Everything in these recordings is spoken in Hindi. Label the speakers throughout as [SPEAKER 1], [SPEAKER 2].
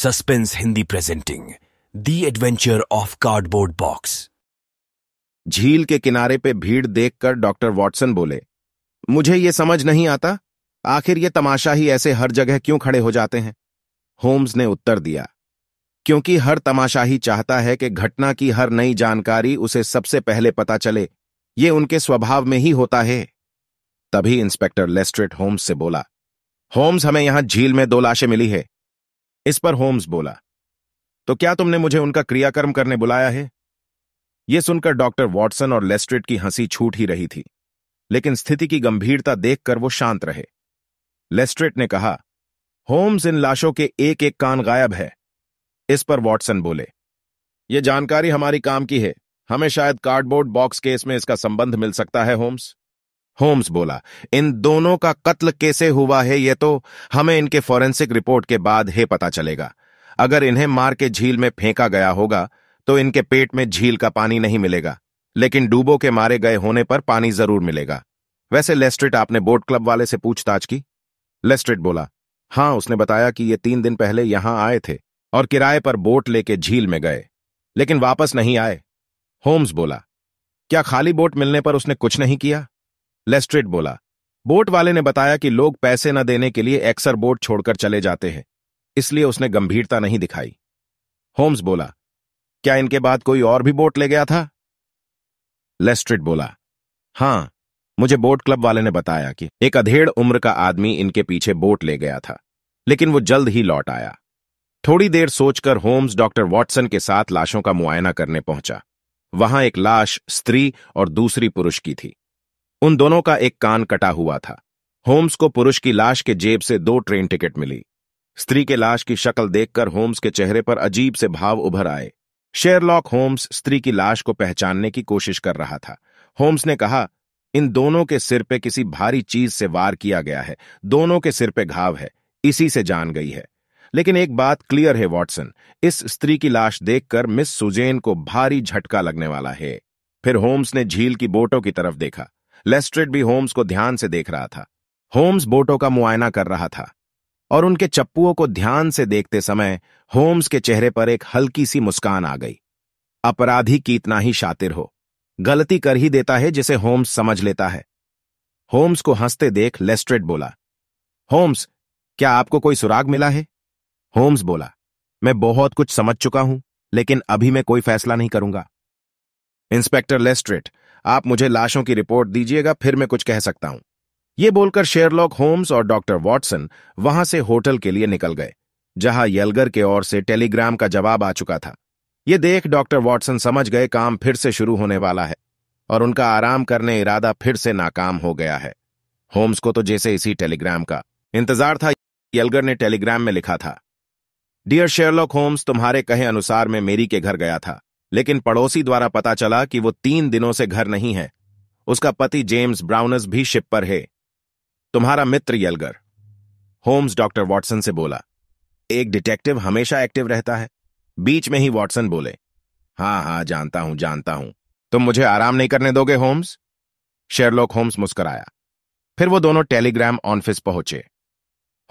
[SPEAKER 1] suspense Hindi presenting the adventure of cardboard box झील के किनारे पे भीड़ देखकर डॉक्टर वॉटसन बोले मुझे ये समझ नहीं आता आखिर ये तमाशा ही ऐसे हर जगह क्यों खड़े हो जाते हैं होम्स ने उत्तर दिया क्योंकि हर तमाशाही चाहता है कि घटना की हर नई जानकारी उसे सबसे पहले पता चले ये उनके स्वभाव में ही होता है तभी इंस्पेक्टर लेस्ट्रेट होम्स से बोला होम्स हमें यहां झील में दो लाशें मिली है इस पर होम्स बोला तो क्या तुमने मुझे उनका क्रियाकर्म करने बुलाया है यह सुनकर डॉक्टर वॉटसन और लेस्ट्रेट की हंसी छूट ही रही थी लेकिन स्थिति की गंभीरता देखकर वो शांत रहे लेस्ट्रेट ने कहा होम्स इन लाशों के एक एक कान गायब है इस पर वॉटसन बोले यह जानकारी हमारी काम की है हमें शायद कार्डबोर्ड बॉक्स केस में इसका संबंध मिल सकता है होम्स होम्स बोला इन दोनों का कत्ल कैसे हुआ है यह तो हमें इनके फॉरेंसिक रिपोर्ट के बाद ही पता चलेगा अगर इन्हें मार के झील में फेंका गया होगा तो इनके पेट में झील का पानी नहीं मिलेगा लेकिन डूबो के मारे गए होने पर पानी जरूर मिलेगा वैसे लेस्ट्रिट आपने बोट क्लब वाले से पूछताछ की लेस्ट्रिट बोला हां उसने बताया कि ये तीन दिन पहले यहां आए थे और किराए पर बोट लेके झील में गए लेकिन वापस नहीं आए होम्स बोला क्या खाली बोट मिलने पर उसने कुछ नहीं किया लेस्ट्रेट बोला बोट वाले ने बताया कि लोग पैसे न देने के लिए अक्सर बोट छोड़कर चले जाते हैं इसलिए उसने गंभीरता नहीं दिखाई होम्स बोला क्या इनके बाद कोई और भी बोट ले गया था लेस्ट्रिट बोला हां मुझे बोट क्लब वाले ने बताया कि एक अधेड़ उम्र का आदमी इनके पीछे बोट ले गया था लेकिन वो जल्द ही लौट आया थोड़ी देर सोचकर होम्स डॉक्टर वॉटसन के साथ लाशों का मुआयना करने पहुंचा वहां एक लाश स्त्री और दूसरी पुरुष की थी उन दोनों का एक कान कटा हुआ था होम्स को पुरुष की लाश के जेब से दो ट्रेन टिकट मिली स्त्री के लाश की शक्ल देखकर होम्स के चेहरे पर अजीब से भाव उभर आए शेरलॉक होम्स स्त्री की लाश को पहचानने की कोशिश कर रहा था होम्स ने कहा इन दोनों के सिर पे किसी भारी चीज से वार किया गया है दोनों के सिर पे घाव है इसी से जान गई है लेकिन एक बात क्लियर है वॉटसन इस स्त्री की लाश देखकर मिस सुजेन को भारी झटका लगने वाला है फिर होम्स ने झील की बोटों की तरफ देखा लेस्ट्रेड भी होम्स को ध्यान से देख रहा था होम्स बोटो का मुआयना कर रहा था और उनके चप्पुओं को ध्यान से देखते समय होम्स के चेहरे पर एक हल्की सी मुस्कान आ गई अपराधी कितना ही शातिर हो गलती कर ही देता है जिसे होम्स समझ लेता है होम्स को हंसते देख लेस्ट्रेड बोला होम्स क्या आपको कोई सुराग मिला है होम्स बोला मैं बहुत कुछ समझ चुका हूं लेकिन अभी मैं कोई फैसला नहीं करूंगा इंस्पेक्टर लेस्ट्रेट आप मुझे लाशों की रिपोर्ट दीजिएगा फिर मैं कुछ कह सकता हूं ये बोलकर शेरलॉक होम्स और डॉक्टर वॉटसन वहां से होटल के लिए निकल गए जहां यलगर के ओर से टेलीग्राम का जवाब आ चुका था ये देख डॉक्टर वॉटसन समझ गए काम फिर से शुरू होने वाला है और उनका आराम करने इरादा फिर से नाकाम हो गया है होम्स को तो जैसे इसी टेलीग्राम का इंतजार था यलगर ने टेलीग्राम में लिखा था डियर शेरलॉक होम्स तुम्हारे कहे अनुसार मैं मेरी के घर गया था लेकिन पड़ोसी द्वारा पता चला कि वो तीन दिनों से घर नहीं है उसका पति जेम्स ब्राउनस भी शिप पर है तुम्हारा मित्र यलगर होम्स डॉक्टर वॉटसन से बोला एक डिटेक्टिव हमेशा एक्टिव रहता है बीच में ही वॉटसन बोले हां हां जानता हूं जानता हूं तुम मुझे आराम नहीं करने दोगे होम्स शेरलॉक होम्स मुस्कराया फिर वो दोनों टेलीग्राम ऑनफिस पहुंचे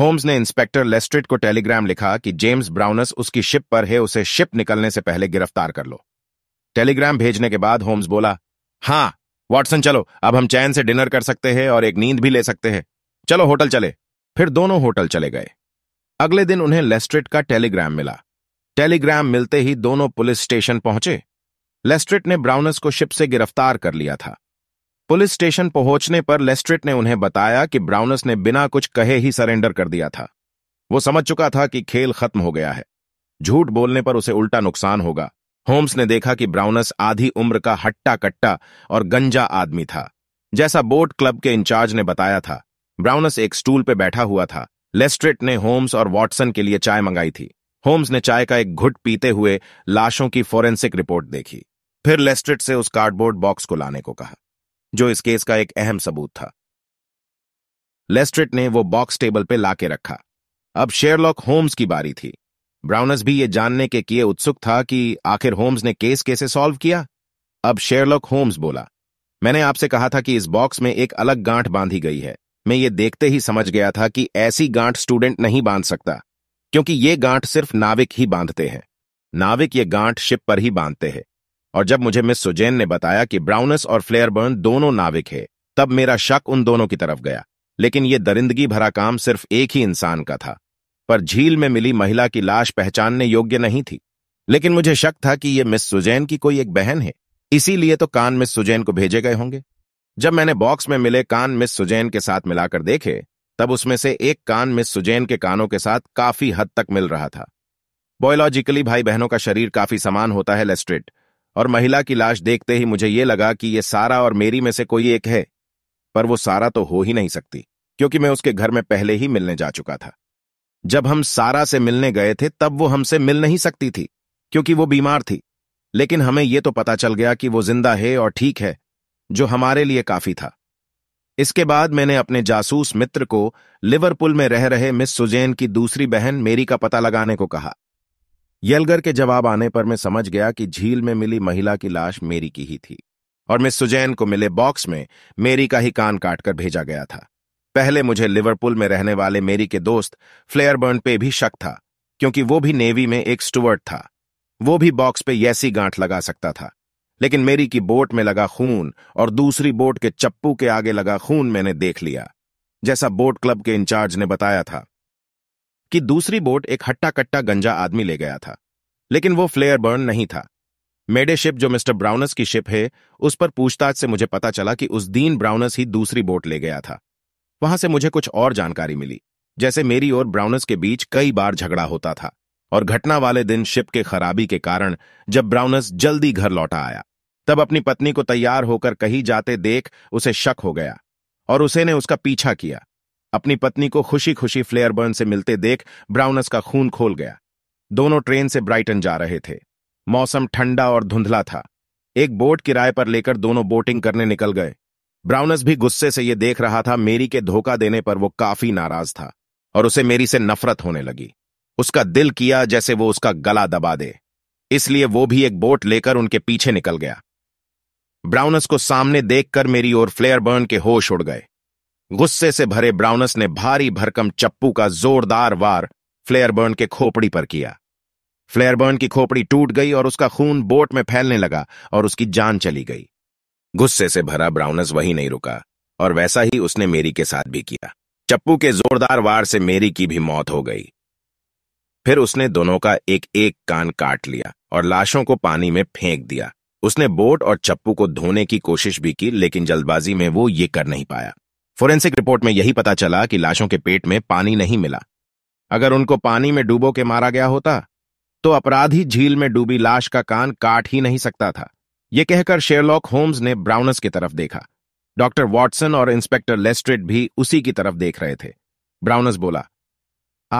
[SPEAKER 1] होम्स ने इंस्पेक्टर लेस्ट्रिट को टेलीग्राम लिखा कि जेम्स ब्राउनस उसकी शिप पर है उसे शिप निकलने से पहले गिरफ्तार कर लो टेलीग्राम भेजने के बाद होम्स बोला हाँ वॉटसन चलो अब हम चैन से डिनर कर सकते हैं और एक नींद भी ले सकते हैं चलो होटल चले फिर दोनों होटल चले गए अगले दिन उन्हें लेस्ट्रिट का टेलीग्राम मिला टेलीग्राम मिलते ही दोनों पुलिस स्टेशन पहुंचे लेस्ट्रिट ने ब्राउनस को शिप से गिरफ्तार कर लिया था पुलिस स्टेशन पहुंचने पर लेस्ट्रिट ने उन्हें बताया कि ब्राउनस ने बिना कुछ कहे ही सरेंडर कर दिया था वो समझ चुका था कि खेल खत्म हो गया है झूठ बोलने पर उसे उल्टा नुकसान होगा होम्स ने देखा कि ब्राउनस आधी उम्र का हट्टा कट्टा और गंजा आदमी था जैसा बोट क्लब के इंचार्ज ने बताया था ब्राउनस एक स्टूल पे बैठा हुआ था लेस्ट्रेट ने होम्स और वॉटसन के लिए चाय मंगाई थी होम्स ने चाय का एक घुट पीते हुए लाशों की फोरेंसिक रिपोर्ट देखी फिर लेस्ट्रेट से उस कार्डबोर्ड बॉक्स को लाने को कहा जो इस केस का एक अहम सबूत था लेस्ट्रेट ने वो बॉक्स टेबल पे लाके रखा अब शेयरलॉक होम्स की बारी थी ब्राउनस भी ये जानने के किए उत्सुक था कि आखिर होम्स ने केस कैसे सॉल्व किया अब शेरलॉक होम्स बोला मैंने आपसे कहा था कि इस बॉक्स में एक अलग गांठ बांधी गई है मैं ये देखते ही समझ गया था कि ऐसी गांठ स्टूडेंट नहीं बांध सकता क्योंकि ये गांठ सिर्फ नाविक ही बांधते हैं नाविक ये गांठ शिप पर ही बांधते हैं और जब मुझे मिस सुजैन ने बताया कि ब्राउनस और फ्लेयरबर्न दोनों नाविक है तब मेरा शक उन दोनों की तरफ गया लेकिन यह दरिंदगी भरा काम सिर्फ एक ही इंसान का था पर झील में मिली महिला की लाश पहचानने योग्य नहीं थी लेकिन मुझे शक था कि ये मिस सुजैन की कोई एक बहन है इसीलिए तो कान मिस सुजैन को भेजे गए होंगे जब मैंने बॉक्स में मिले कान मिस सुजैन के साथ मिलाकर देखे तब उसमें से एक कान मिस सुजैन के कानों के साथ काफी हद तक मिल रहा था बॉयोलॉजिकली भाई बहनों का शरीर काफी समान होता है लेस्ट्रेट और महिला की लाश देखते ही मुझे ये लगा कि ये सारा और मेरी में से कोई एक है पर वो सारा तो हो ही नहीं सकती क्योंकि मैं उसके घर में पहले ही मिलने जा चुका था जब हम सारा से मिलने गए थे तब वो हमसे मिल नहीं सकती थी क्योंकि वो बीमार थी लेकिन हमें ये तो पता चल गया कि वो जिंदा है और ठीक है जो हमारे लिए काफी था इसके बाद मैंने अपने जासूस मित्र को लिवरपूल में रह रहे मिस सुजैन की दूसरी बहन मेरी का पता लगाने को कहा यलगर के जवाब आने पर मैं समझ गया कि झील में मिली महिला की लाश मेरी की ही थी और मिस सुजैन को मिले बॉक्स में मेरी का ही कान काटकर भेजा गया था पहले मुझे लिवरपूल में रहने वाले मेरी के दोस्त फ्लेयरबर्न पे भी शक था क्योंकि वो भी नेवी में एक स्टुअर्ट था वो भी बॉक्स पे यैसी गांठ लगा सकता था लेकिन मेरी की बोट में लगा खून और दूसरी बोट के चप्पू के आगे लगा खून मैंने देख लिया जैसा बोट क्लब के इंचार्ज ने बताया था कि दूसरी बोट एक हट्टा कट्टा गंजा आदमी ले गया था लेकिन वो फ्लेयर बर्न नहीं था मेडे शिप जो मिस्टर ब्राउनस की शिप है उस पर पूछताछ से मुझे पता चला कि उस दिन ब्राउनस ही दूसरी बोट ले गया था वहां से मुझे कुछ और जानकारी मिली जैसे मेरी और ब्राउनस के बीच कई बार झगड़ा होता था और घटना वाले दिन शिप के खराबी के कारण जब ब्राउनस जल्दी घर लौटा आया तब अपनी पत्नी को तैयार होकर कहीं जाते देख उसे शक हो गया और उसे ने उसका पीछा किया अपनी पत्नी को खुशी खुशी फ्लेयरबर्न से मिलते देख ब्राउनस का खून खोल गया दोनों ट्रेन से ब्राइटन जा रहे थे मौसम ठंडा और धुंधला था एक बोट किराए पर लेकर दोनों बोटिंग करने निकल गए ब्राउनस भी गुस्से से यह देख रहा था मेरी के धोखा देने पर वो काफी नाराज था और उसे मेरी से नफरत होने लगी उसका दिल किया जैसे वो उसका गला दबा दे इसलिए वो भी एक बोट लेकर उनके पीछे निकल गया ब्राउनस को सामने देखकर मेरी ओर फ्लेयर बर्न के होश उड़ गए गुस्से से भरे ब्राउनस ने भारी भरकम चप्पू का जोरदार वार फ्लेयरबर्न के खोपड़ी पर किया फ्लेयरबर्न की खोपड़ी टूट गई और उसका खून बोट में फैलने लगा और उसकी जान चली गई गुस्से से भरा ब्राउनस वही नहीं रुका और वैसा ही उसने मेरी के साथ भी किया चप्पू के जोरदार वार से मेरी की भी मौत हो गई फिर उसने दोनों का एक एक कान काट लिया और लाशों को पानी में फेंक दिया उसने बोट और चप्पू को धोने की कोशिश भी की लेकिन जल्दबाजी में वो ये कर नहीं पाया फोरेंसिक रिपोर्ट में यही पता चला कि लाशों के पेट में पानी नहीं मिला अगर उनको पानी में डूबो के मारा गया होता तो अपराधी झील में डूबी लाश का कान काट ही नहीं सकता था ये कहकर शेरलॉक होम्स ने ब्राउनस की तरफ देखा डॉक्टर वॉटसन और इंस्पेक्टर लेस्ट्रेट भी उसी की तरफ देख रहे थे ब्राउनस बोला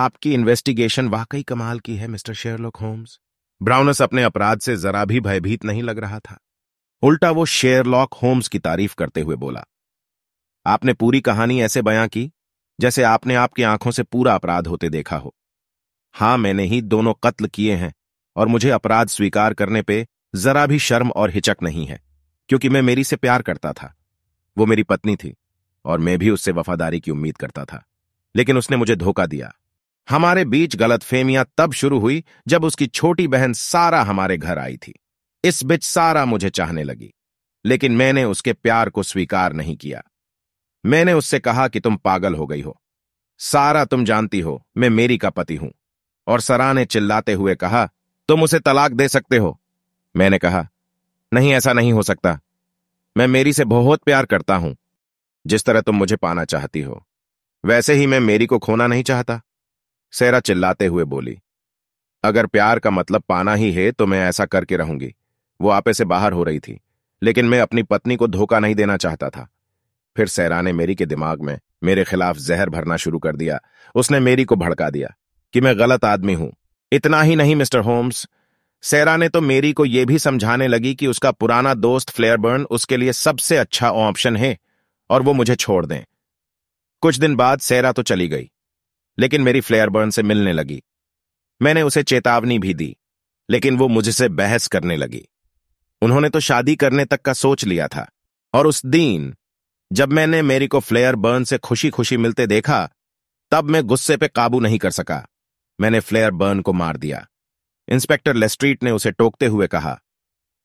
[SPEAKER 1] आपकी इन्वेस्टिगेशन वाकई कमाल की है मिस्टर शेरलॉक होम्स ब्राउनस अपने अपराध से जरा भी भयभीत नहीं लग रहा था उल्टा वो शेरलॉक होम्स की तारीफ करते हुए बोला आपने पूरी कहानी ऐसे बयां की जैसे आपने आपकी आंखों से पूरा अपराध होते देखा हो हां मैंने ही दोनों कत्ल किए हैं और मुझे अपराध स्वीकार करने पर जरा भी शर्म और हिचक नहीं है क्योंकि मैं मेरी से प्यार करता था वो मेरी पत्नी थी और मैं भी उससे वफादारी की उम्मीद करता था लेकिन उसने मुझे धोखा दिया हमारे बीच गलत फेमियां तब शुरू हुई जब उसकी छोटी बहन सारा हमारे घर आई थी इस बीच सारा मुझे चाहने लगी लेकिन मैंने उसके प्यार को स्वीकार नहीं किया मैंने उससे कहा कि तुम पागल हो गई हो सारा तुम जानती हो मैं मेरी का पति हूं और सरा ने चिल्लाते हुए कहा तुम उसे तलाक दे सकते हो मैंने कहा नहीं ऐसा नहीं हो सकता मैं मेरी से बहुत प्यार करता हूं जिस तरह तुम मुझे पाना चाहती हो वैसे ही मैं मेरी को खोना नहीं चाहता सेरा चिल्लाते हुए बोली अगर प्यार का मतलब पाना ही है तो मैं ऐसा करके रहूंगी वो आपे से बाहर हो रही थी लेकिन मैं अपनी पत्नी को धोखा नहीं देना चाहता था फिर सैरा ने मेरी के दिमाग में मेरे खिलाफ जहर भरना शुरू कर दिया उसने मेरी को भड़का दिया कि मैं गलत आदमी हूं इतना ही नहीं मिस्टर होम्स सेरा ने तो मेरी को यह भी समझाने लगी कि उसका पुराना दोस्त फ्लेयरबर्न उसके लिए सबसे अच्छा ऑप्शन है और वो मुझे छोड़ दें कुछ दिन बाद सेरा तो चली गई लेकिन मेरी फ्लेयरबर्न से मिलने लगी मैंने उसे चेतावनी भी दी लेकिन वो मुझसे बहस करने लगी उन्होंने तो शादी करने तक का सोच लिया था और उस दिन जब मैंने मेरी को फ्लेयर बर्न से खुशी खुशी मिलते देखा तब मैं गुस्से पे काबू नहीं कर सका मैंने फ्लेयर बर्न को मार दिया इंस्पेक्टर लेस्ट्रीट ने उसे टोकते हुए कहा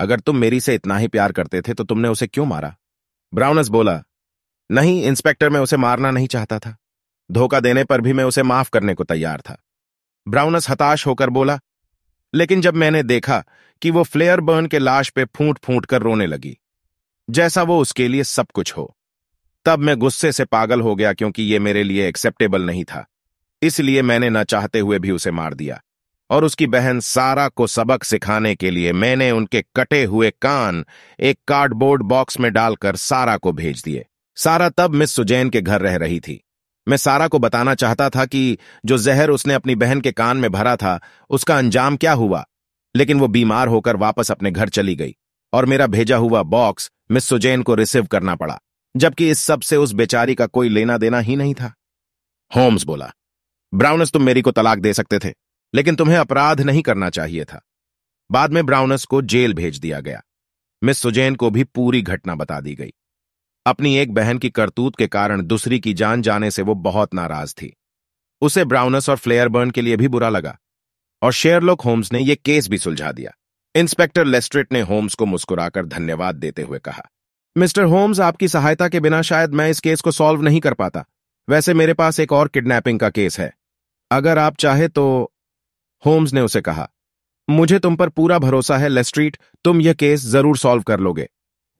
[SPEAKER 1] अगर तुम मेरी से इतना ही प्यार करते थे तो तुमने उसे क्यों मारा ब्राउनस बोला नहीं इंस्पेक्टर मैं उसे मारना नहीं चाहता था धोखा देने पर भी मैं उसे माफ करने को तैयार था ब्राउनस हताश होकर बोला लेकिन जब मैंने देखा कि वो फ्लेयर बर्न के लाश पे फूट फूट कर रोने लगी जैसा वो उसके लिए सब कुछ हो तब मैं गुस्से से पागल हो गया क्योंकि ये मेरे लिए एक्सेप्टेबल नहीं था इसलिए मैंने न चाहते हुए भी उसे मार दिया और उसकी बहन सारा को सबक सिखाने के लिए मैंने उनके कटे हुए कान एक कार्डबोर्ड बॉक्स में डालकर सारा को भेज दिए सारा तब मिस सुजैन के घर रह रही थी मैं सारा को बताना चाहता था कि जो जहर उसने अपनी बहन के कान में भरा था उसका अंजाम क्या हुआ लेकिन वो बीमार होकर वापस अपने घर चली गई और मेरा भेजा हुआ बॉक्स मिस सुजैन को रिसीव करना पड़ा जबकि इस सब से उस बेचारी का कोई लेना देना ही नहीं था होम्स बोला ब्राउनस तुम मेरी को तलाक दे सकते थे लेकिन तुम्हें अपराध नहीं करना चाहिए था बाद में ब्राउनस को जेल भेज दिया गया मिस सुजैन को भी पूरी घटना बता दी गई अपनी एक बहन की करतूत के कारण दूसरी की जान जाने से वो बहुत नाराज थी उसे ब्राउनस और फ्लेयरबर्न के लिए भी बुरा लगा और शेयरलॉक होम्स ने यह केस भी सुलझा दिया इंस्पेक्टर लेस्ट्रेट ने होम्स को मुस्कुराकर धन्यवाद देते हुए कहा मिस्टर होम्स आपकी सहायता के बिना शायद मैं इस केस को सॉल्व नहीं कर पाता वैसे मेरे पास एक और किडनैपिंग का केस है अगर आप चाहे तो होम्स ने उसे कहा मुझे तुम पर पूरा भरोसा है लेस्ट्रीट तुम यह केस जरूर सॉल्व कर लोगे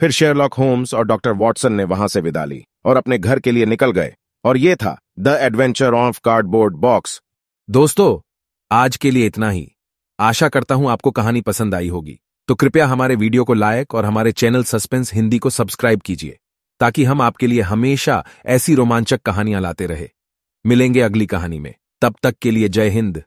[SPEAKER 1] फिर शेरलॉक होम्स और डॉक्टर वॉटसन ने वहां से विदा ली और अपने घर के लिए निकल गए और ये था the adventure of cardboard box दोस्तों आज के लिए इतना ही आशा करता हूं आपको कहानी पसंद आई होगी तो कृपया हमारे वीडियो को लाइक और हमारे चैनल सस्पेंस हिंदी को सब्सक्राइब कीजिए ताकि हम आपके लिए हमेशा ऐसी रोमांचक कहानियां लाते रहे मिलेंगे अगली कहानी में तब तक के लिए जय हिंद